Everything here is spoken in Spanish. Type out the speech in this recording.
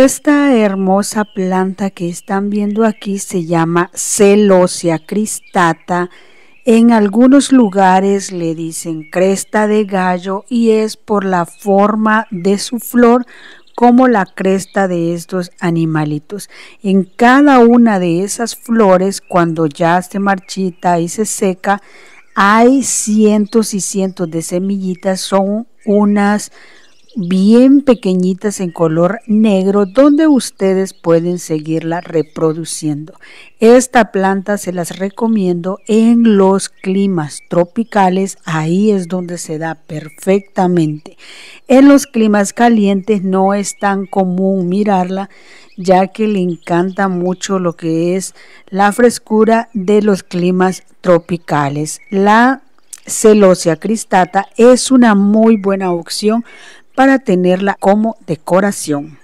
Esta hermosa planta que están viendo aquí se llama celosia cristata. En algunos lugares le dicen cresta de gallo y es por la forma de su flor como la cresta de estos animalitos. En cada una de esas flores, cuando ya se marchita y se seca, hay cientos y cientos de semillitas, son unas bien pequeñitas en color negro donde ustedes pueden seguirla reproduciendo. Esta planta se las recomiendo en los climas tropicales, ahí es donde se da perfectamente. En los climas calientes no es tan común mirarla ya que le encanta mucho lo que es la frescura de los climas tropicales. La celosia cristata es una muy buena opción para tenerla como decoración.